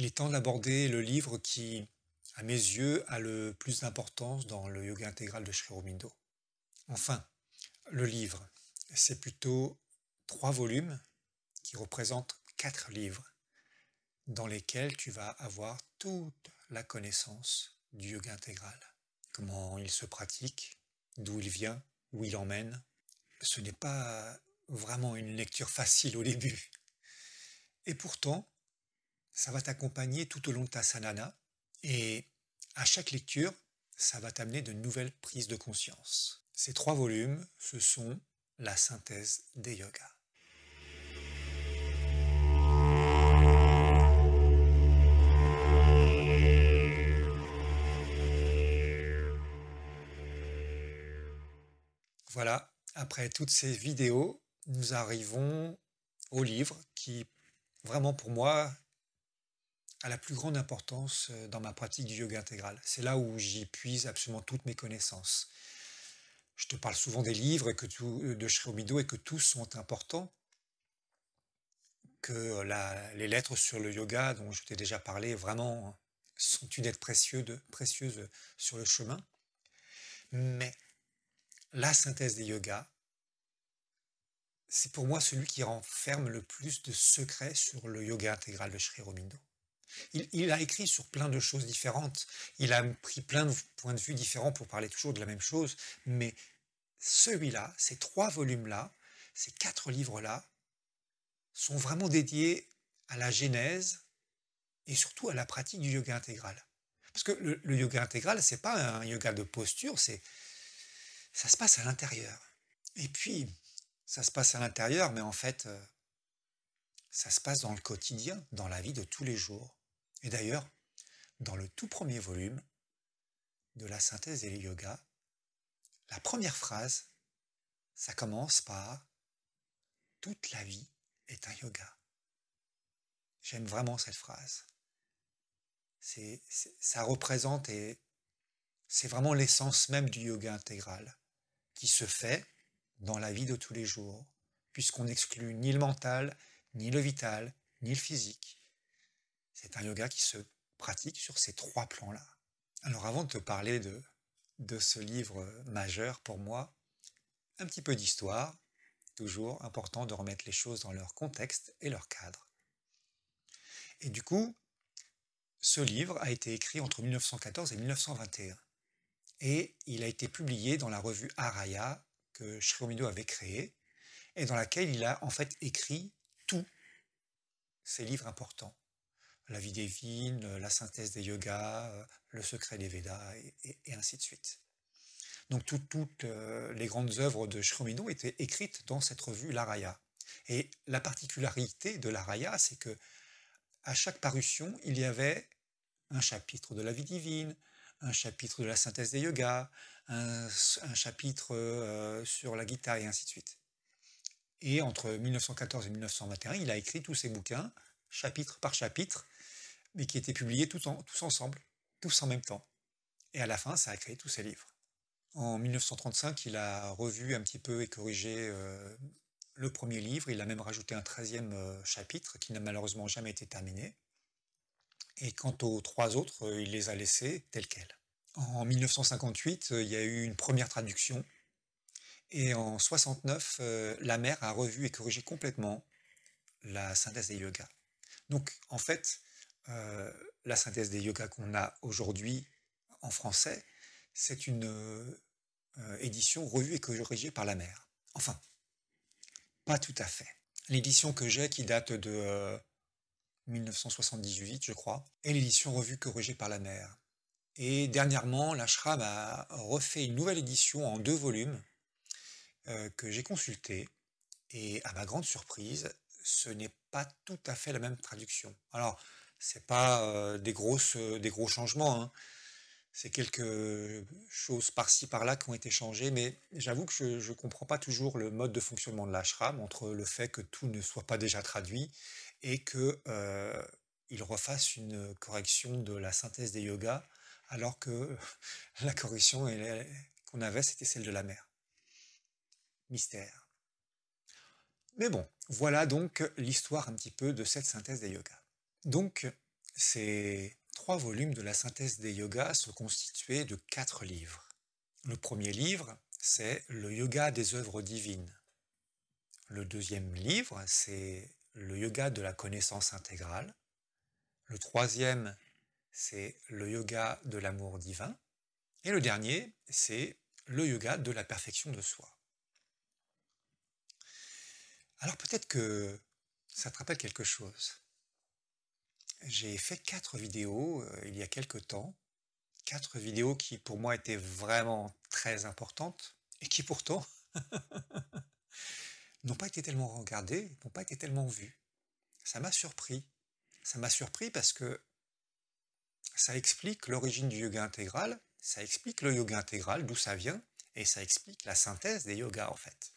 Il est temps d'aborder le livre qui, à mes yeux, a le plus d'importance dans le yoga intégral de Sri Aurobindo. Enfin, le livre, c'est plutôt trois volumes qui représentent quatre livres dans lesquels tu vas avoir toute la connaissance du yoga intégral. Comment il se pratique, d'où il vient, où il emmène. Ce n'est pas vraiment une lecture facile au début. Et pourtant, ça va t'accompagner tout au long de ta sanana et à chaque lecture, ça va t'amener de nouvelles prises de conscience. Ces trois volumes, ce sont la synthèse des yogas. Voilà, après toutes ces vidéos, nous arrivons au livre qui, vraiment pour moi, à la plus grande importance euh, dans ma pratique du yoga intégral. C'est là où j'y puise absolument toutes mes connaissances. Je te parle souvent des livres et que tout, euh, de et que tous sont importants, que les lettres sur le yoga dont je t'ai déjà parlé vraiment sont une aide précieuse, sur le chemin. Mais la synthèse des yogas, c'est pour moi celui qui renferme le plus de secrets sur le yoga intégral de Sri il, a écrit sur plein de choses différentes, il a pris plein de points de vue différents pour parler toujours de la même chose, mais celui-là, ces trois volumes-là, ces quatre livres-là, sont vraiment dédiés à la genèse et surtout à la pratique du yoga intégral. Parce que le, yoga intégral, n'est pas un yoga de posture, c'est ça se passe à l'intérieur. Et puis, ça se passe à l'intérieur, mais en fait, euh, ça se passe dans le quotidien, dans la vie de tous les jours. Et d'ailleurs, dans le tout premier volume de la synthèse des yoga, la première phrase, ça commence par Toute la vie est un yoga. J'aime vraiment cette phrase. ça représente et c'est vraiment l'essence même du yoga intégral qui se fait dans la vie de tous les jours, puisqu'on n'exclut ni le mental, ni le vital, ni le physique, c'est un yoga qui se pratique sur ces trois plans-là. Alors avant de te parler de, ce livre majeur pour moi, un petit peu d'histoire, toujours important de remettre les choses dans leur contexte et leur cadre. Et du coup, ce livre a été écrit entre 1914 et 1921 et il a été publié dans la revue Araya que Shiromino avait créée et dans laquelle il a en fait écrit tous ses livres importants la vie divine, la synthèse des yogas, euh, le secret des Védas, et, ainsi de suite. Donc toutes euh, les grandes œuvres de Shromino étaient écrites dans cette revue Laraya. Et la particularité de Laraya, c'est que à chaque parution, il y avait un chapitre de la vie divine, un chapitre de la synthèse des yogas, un, chapitre euh, sur la guitare et ainsi de suite. Et entre 1914 et 1921, il a écrit tous ces bouquins, chapitre par chapitre, mais qui étaient publiés tous ensemble, tous en même temps. Et à la fin, ça a créé tous ces livres. En 1935, il a revu un petit peu et corrigé euh, le premier livre. Il a même rajouté un treizième euh, chapitre qui n'a malheureusement jamais été terminé. Et quant aux trois autres, euh, il les a laissés tels quels. En 1958, il y a eu une première traduction. Et en 69, la mère a revu et corrigé complètement la synthèse des yogas. Donc, en fait, euh, la synthèse des yogas qu'on a aujourd'hui en français, c'est une euh, édition revue et corrigée par la mère. Enfin, pas tout à fait. L'édition que j'ai, qui date de 1978, euh, je crois, est l'édition revue corrigée par la mère. Et dernièrement, l'ashram a refait une nouvelle édition en deux volumes que j'ai consulté. Et à ma grande surprise, ce n'est pas tout à fait la même traduction. Alors, c'est pas euh, des, grosses, euh, des gros changements. Hein. C'est quelques choses par-ci par-là qui ont été changées, mais j'avoue que je ne comprends pas toujours le mode de fonctionnement de l'ashram entre le fait que tout ne soit pas déjà traduit et que euh, il refasse une correction de la synthèse des yogas, alors que la correction qu'on avait, c'était celle de la mer. Mystère. Mais bon, voilà donc l'histoire un petit peu de cette synthèse des yogas. Donc, ces trois volumes de la synthèse des yogas sont constitués de quatre livres. Le premier livre, c'est le yoga des œuvres divines. Le deuxième livre, c'est le yoga de la connaissance intégrale. Le troisième, c'est le yoga de l'amour divin. Et le dernier, c'est le yoga de la perfection de soi. Alors peut-être que ça te rappelle quelque chose j'ai fait quatre vidéos euh, il y a quelques temps, quatre vidéos qui pour moi étaient vraiment très importantes et qui pourtant n'ont pas été tellement regardées, n'ont pas été tellement vues. Ça m'a surpris. Ça m'a surpris parce que ça explique l'origine du yoga intégral, ça explique le yoga intégral, d'où ça vient, et ça explique la synthèse des yogas en fait.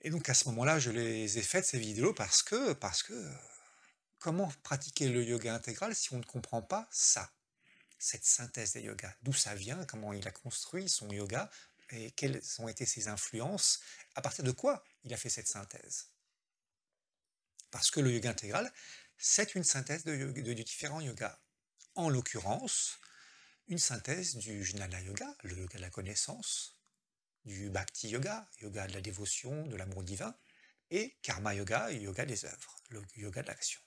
Et donc à ce moment-là, je les ai faites ces vidéos parce que, parce que comment pratiquer le yoga intégral si on ne comprend pas ça, cette synthèse des yogas D'où ça vient Comment il a construit son yoga Et quelles ont été ses influences À partir de quoi il a fait cette synthèse Parce que le yoga intégral, c'est une synthèse de, différents yogas. En l'occurrence, une synthèse du Jnana Yoga, le yoga de la connaissance, du Bhakti Yoga, yoga de la dévotion, de l'amour divin, et Karma Yoga, yoga des œuvres, le yoga de l'action.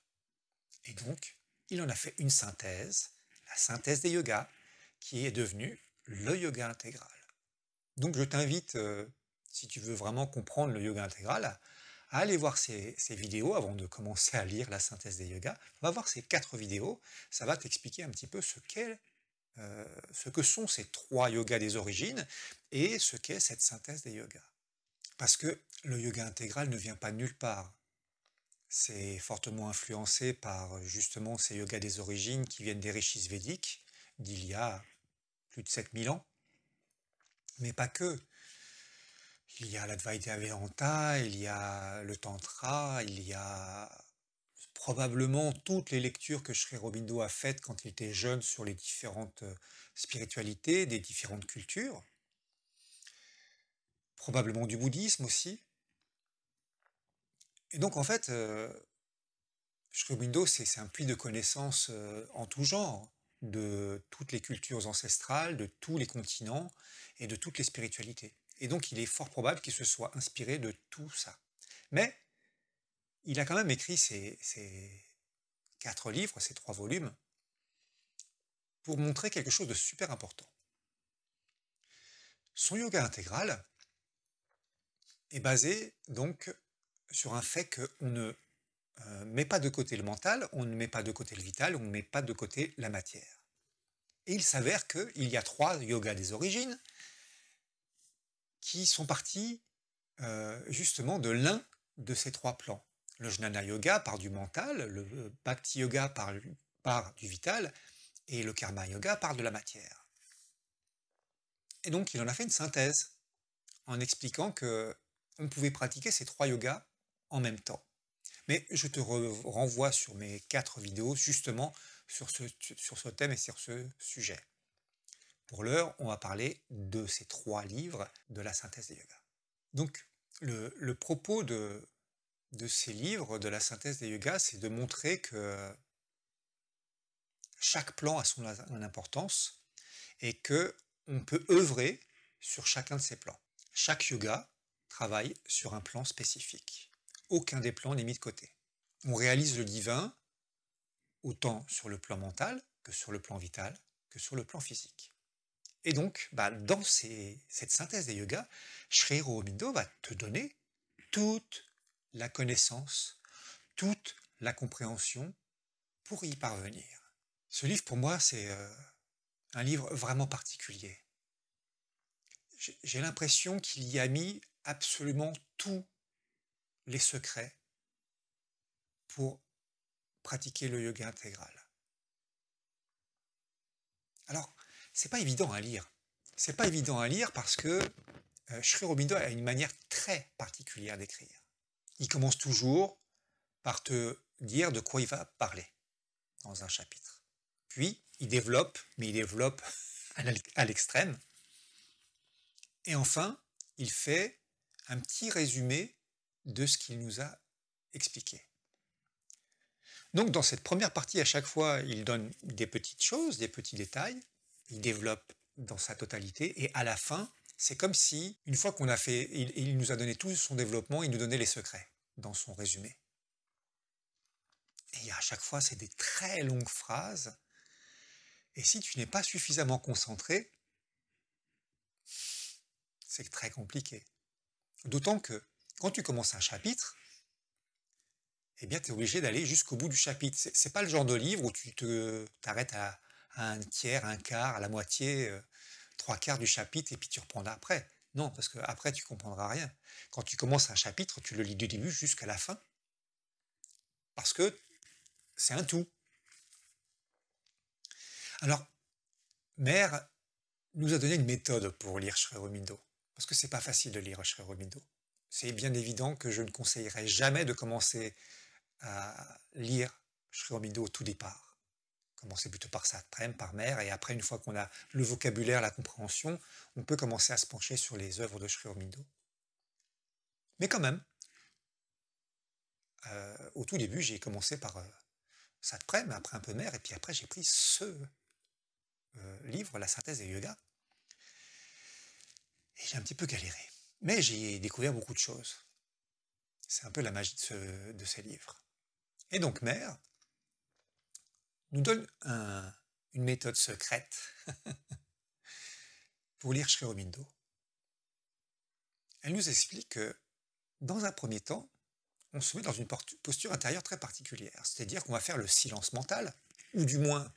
Et donc, il en a fait une synthèse, la synthèse des yogas, qui est devenue le yoga intégral. Donc je t'invite, euh, si tu veux vraiment comprendre le yoga intégral, à, aller voir ces, vidéos avant de commencer à lire la synthèse des yogas. On va voir ces quatre vidéos, ça va t'expliquer un petit peu ce euh, ce que sont ces trois yogas des origines et ce qu'est cette synthèse des yogas. Parce que le yoga intégral ne vient pas nulle part. C'est fortement influencé par justement ces yogas des origines qui viennent des rishis védiques d'il y a plus de 7000 ans. Mais pas que. Il y a l'Advaita Vedanta, il y a le Tantra, il y a probablement toutes les lectures que Sri Aurobindo a faites quand il était jeune sur les différentes euh, spiritualités des différentes cultures. Probablement du bouddhisme aussi. Et donc, en fait, euh, Windows c'est un puits de connaissances euh, en tout genre, de toutes les cultures ancestrales, de tous les continents et de toutes les spiritualités. Et donc, il est fort probable qu'il se soit inspiré de tout ça. Mais il a quand même écrit ces quatre livres, ces trois volumes, pour montrer quelque chose de super important. Son yoga intégral est basé donc sur un fait qu'on ne euh, met pas de côté le mental, on ne met pas de côté le vital, on ne met pas de côté la matière. Et il s'avère qu'il y a trois yogas des origines qui sont partis euh, justement de l'un de ces trois plans. Le jnana yoga part du mental, le bhakti yoga part, du vital, et le karma yoga part de la matière. Et donc il en a fait une synthèse en expliquant que on pouvait pratiquer ces trois yogas en même temps. Mais je te renvoie sur mes quatre vidéos justement sur ce, thème et sur ce sujet. Pour l'heure, on va parler de ces trois livres de la synthèse des yogas. Donc, le, propos de, ces livres de la synthèse des yogas, c'est de montrer que chaque plan a son importance et que on peut œuvrer sur chacun de ces plans. Chaque yoga travaille sur un plan spécifique aucun des plans n'est mis de côté. On réalise le divin autant sur le plan mental que sur le plan vital, que sur le plan physique. Et donc, bah, dans cette synthèse des yogas, Sri Aurobindo va te donner toute la connaissance, toute la compréhension pour y parvenir. Ce livre, pour moi, c'est euh, un livre vraiment particulier. J'ai l'impression qu'il y a mis absolument tout les secrets pour pratiquer le yoga intégral. Alors, c'est pas évident à lire. C'est pas évident à lire parce que euh, Sri Aurobindo a une manière très particulière d'écrire. Il commence toujours par te dire de quoi il va parler dans un chapitre. Puis, il développe, mais il développe à l'extrême. Et enfin, il fait un petit résumé de ce qu'il nous a expliqué. Donc dans cette première partie, à chaque fois, il donne des petites choses, des petits détails, il développe dans sa totalité, et à la fin, c'est comme si, une fois qu'on a fait, il, nous a donné tout son développement, il nous donnait les secrets dans son résumé. Et à chaque fois, c'est des très longues phrases, et si tu n'es pas suffisamment concentré, c'est très compliqué. D'autant que quand tu commences un chapitre, eh bien, tu es obligé d'aller jusqu'au bout du chapitre. Ce n'est pas le genre de livre où tu t'arrêtes à, un tiers, un quart, à la moitié, euh, trois quarts du chapitre et puis tu reprends après. Non, parce qu'après, tu tu comprendras rien. Quand tu commences un chapitre, tu le lis du début jusqu'à la fin. Parce que c'est un tout. Alors, Mère nous a donné une méthode pour lire Shrey parce que ce n'est pas facile de lire Shrey c'est bien évident que je ne conseillerais jamais de commencer à lire Shri au tout départ. Commencer plutôt par Satrem, par mère, et après, une fois qu'on a le vocabulaire, la compréhension, on peut commencer à se pencher sur les œuvres de Shri Mais quand même, euh, au tout début, j'ai commencé par euh, après un peu mère, et puis après, j'ai pris ce euh, livre, La synthèse et yoga, et j'ai un petit peu galéré. Mais j'ai découvert beaucoup de choses. C'est un peu la magie de, ces livres. Et donc Mère nous donne une méthode secrète pour lire Sri Elle nous explique que, dans un premier temps, on se met dans une posture intérieure très particulière, c'est-à-dire qu'on va faire le silence mental, ou du moins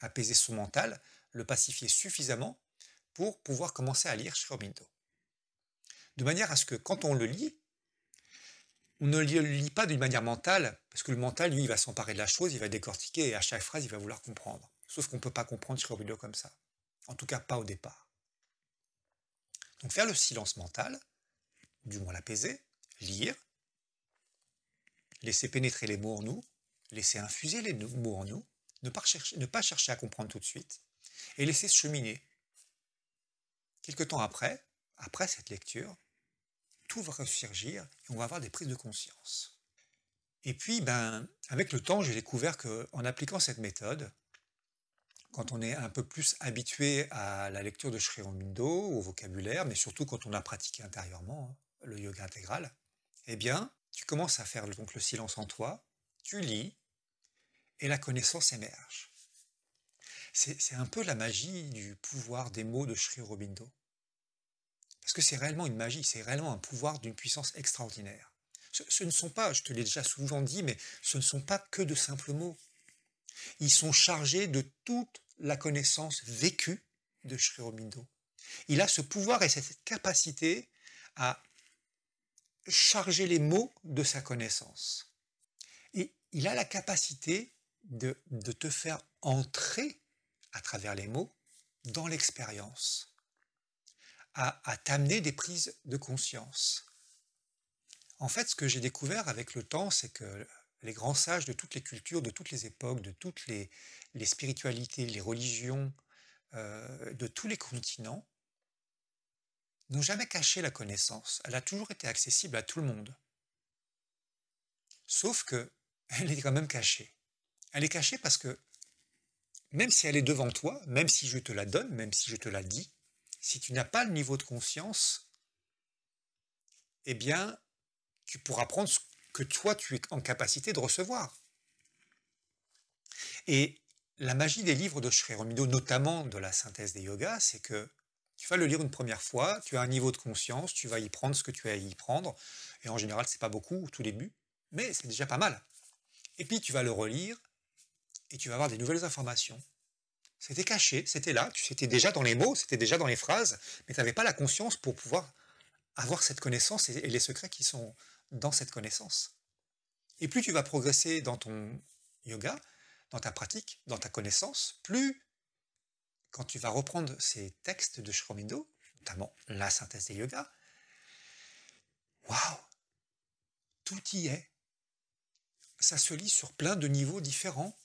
apaiser son mental, le pacifier suffisamment pour pouvoir commencer à lire Sri de manière à ce que quand on le lit, on ne le lit pas d'une manière mentale, parce que le mental, lui, il va s'emparer de la chose, il va décortiquer, et à chaque phrase, il va vouloir comprendre. Sauf qu'on ne peut pas comprendre sur vidéo comme ça. En tout cas, pas au départ. Donc faire le silence mental, du moins l'apaiser, lire, laisser pénétrer les mots en nous, laisser infuser les mots en nous, ne pas chercher, ne pas chercher à comprendre tout de suite, et laisser cheminer. Quelque temps après, après cette lecture, tout va ressurgir et on va avoir des prises de conscience. Et puis, ben, avec le temps, j'ai découvert qu'en appliquant cette méthode, quand on est un peu plus habitué à la lecture de Sri Aurobindo, au vocabulaire, mais surtout quand on a pratiqué intérieurement hein, le yoga intégral, eh bien, tu commences à faire donc le silence en toi, tu lis, et la connaissance émerge. C'est un peu la magie du pouvoir des mots de Sri Aurobindo. Parce que c'est réellement une magie, c'est réellement un pouvoir d'une puissance extraordinaire. Ce, ne sont pas, je te l'ai déjà souvent dit, mais ce ne sont pas que de simples mots. Ils sont chargés de toute la connaissance vécue de Sri Il a ce pouvoir et cette capacité à charger les mots de sa connaissance. Et il a la capacité de te faire entrer à travers les mots dans l'expérience à, t'amener des prises de conscience. En fait, ce que j'ai découvert avec le temps, c'est que les grands sages de toutes les cultures, de toutes les époques, de toutes les, spiritualités, les religions, euh, de tous les continents, n'ont jamais caché la connaissance. Elle a toujours été accessible à tout le monde. Sauf que elle est quand même cachée. Elle est cachée parce que même si elle est devant toi, même si je te la donne, même si je te la dis, si tu n'as pas le niveau de conscience, eh bien, tu pourras prendre ce que toi, tu es en capacité de recevoir. Et la magie des livres de Sri Romido, notamment de la synthèse des yogas, c'est que tu vas le lire une première fois, tu as un niveau de conscience, tu vas y prendre ce que tu as à y prendre, et en général, n'est pas beaucoup au tout début, mais c'est déjà pas mal. Et puis, tu vas le relire, et tu vas avoir des nouvelles informations, c'était caché, c'était là, c'était déjà dans les mots, c'était déjà dans les phrases, mais tu n'avais pas la conscience pour pouvoir avoir cette connaissance et, les secrets qui sont dans cette connaissance. Et plus tu vas progresser dans ton yoga, dans ta pratique, dans ta connaissance, plus quand tu vas reprendre ces textes de Shromindo, notamment la synthèse des yogas, waouh, tout y est. Ça se lit sur plein de niveaux différents,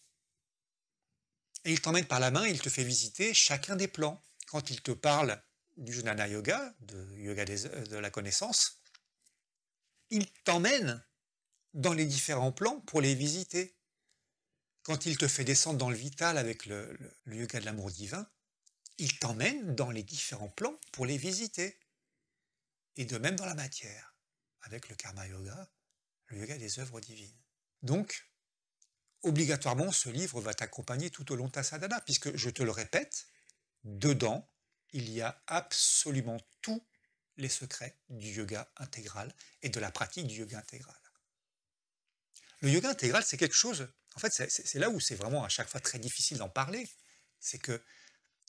et il t'emmène par la main, il te fait visiter chacun des plans. Quand il te parle du Jnana Yoga, de yoga euh, de la connaissance, il t'emmène dans les différents plans pour les visiter. Quand il te fait descendre dans le vital avec le, le yoga de l'amour divin, il t'emmène dans les différents plans pour les visiter. Et de même dans la matière, avec le karma yoga, le yoga des œuvres divines. Donc, obligatoirement, ce livre va t'accompagner tout au long de ta sadhana, puisque, je te le répète, dedans, il y a absolument tous les secrets du yoga intégral et de la pratique du yoga intégral. Le yoga intégral, c'est quelque chose, en fait, c'est là où c'est vraiment à chaque fois très difficile d'en parler, c'est que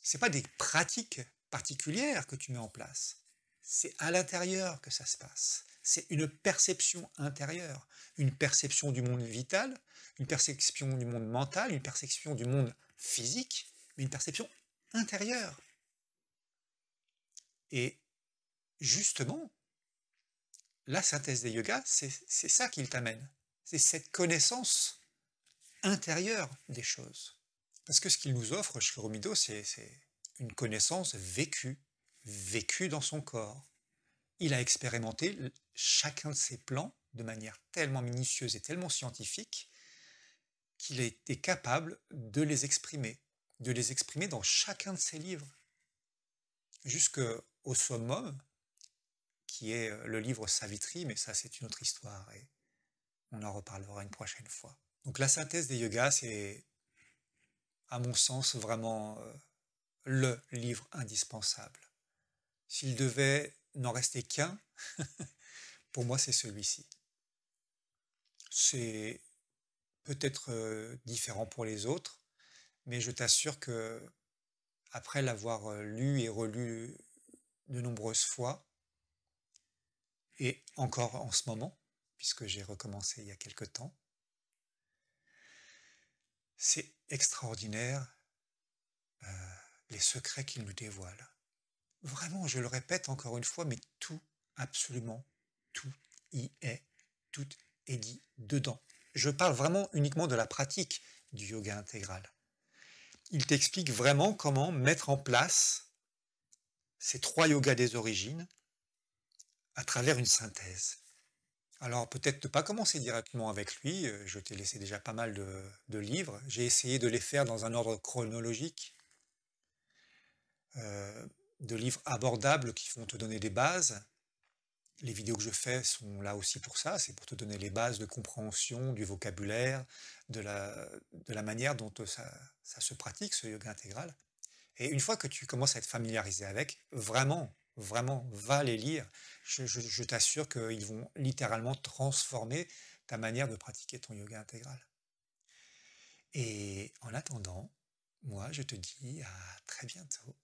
ce n'est pas des pratiques particulières que tu mets en place, c'est à l'intérieur que ça se passe c'est une perception intérieure, une perception du monde vital, une perception du monde mental, une perception du monde physique, mais une perception intérieure. Et justement, la synthèse des yogas, c'est ça qu'il t'amène. C'est cette connaissance intérieure des choses. Parce que ce qu'il nous offre, Romido, c'est une connaissance vécue, vécue dans son corps, il a expérimenté chacun de ses plans de manière tellement minutieuse et tellement scientifique qu'il a capable de les exprimer, de les exprimer dans chacun de ses livres. jusque au summum, qui est euh, le livre Savitri, mais ça c'est une autre histoire et on en reparlera une prochaine fois. Donc la synthèse des yogas, c'est à mon sens vraiment euh, le livre indispensable. S'il devait n'en restait qu'un, pour moi c'est celui-ci. C'est peut-être euh, différent pour les autres, mais je t'assure que après l'avoir euh, lu et relu de nombreuses fois, et encore en ce moment, puisque j'ai recommencé il y a quelque temps, c'est extraordinaire euh, les secrets qu'il nous dévoile vraiment, je le répète encore une fois, mais tout, absolument, tout y est, tout est dit dedans. Je parle vraiment uniquement de la pratique du yoga intégral. Il t'explique vraiment comment mettre en place ces trois yogas des origines à travers une synthèse. Alors peut-être ne pas commencer directement avec lui, euh, je t'ai laissé déjà pas mal de, livres, j'ai essayé de les faire dans un ordre chronologique. Euh, de livres abordables qui vont te donner des bases. Les vidéos que je fais sont là aussi pour ça, c'est pour te donner les bases de compréhension, du vocabulaire, de la, de la manière dont ça, se pratique, ce yoga intégral. Et une fois que tu commences à être familiarisé avec, vraiment, vraiment, va les lire. je t'assure qu'ils vont littéralement transformer ta manière de pratiquer ton yoga intégral. Et en attendant, moi, je te dis à très bientôt.